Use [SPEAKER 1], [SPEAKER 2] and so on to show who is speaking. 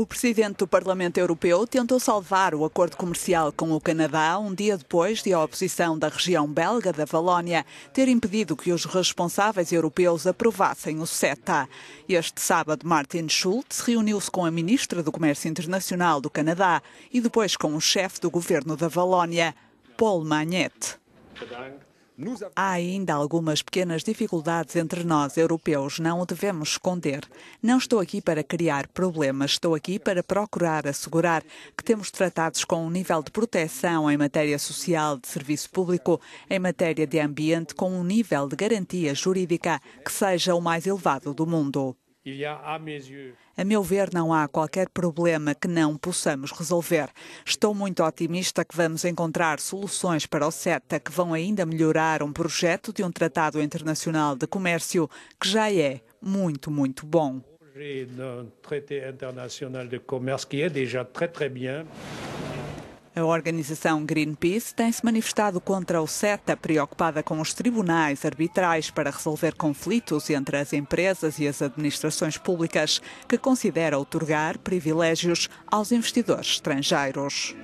[SPEAKER 1] O presidente do Parlamento Europeu tentou salvar o acordo comercial com o Canadá um dia depois de a oposição da região belga da Valónia ter impedido que os responsáveis europeus aprovassem o CETA. Este sábado, Martin Schulz reuniu-se com a ministra do Comércio Internacional do Canadá e depois com o chefe do governo da Valónia, Paul Magnette. Há ainda algumas pequenas dificuldades entre nós, europeus, não o devemos esconder. Não estou aqui para criar problemas, estou aqui para procurar assegurar que temos tratados com um nível de proteção em matéria social, de serviço público, em matéria de ambiente, com um nível de garantia jurídica que seja o mais elevado do mundo. A meu ver, não há qualquer problema que não possamos resolver. Estou muito otimista que vamos encontrar soluções para o CETA que vão ainda melhorar um projeto de um Tratado Internacional de Comércio que já é muito, muito bom. A organização Greenpeace tem se manifestado contra o CETA, preocupada com os tribunais arbitrais para resolver conflitos entre as empresas e as administrações públicas, que considera otorgar privilégios aos investidores estrangeiros.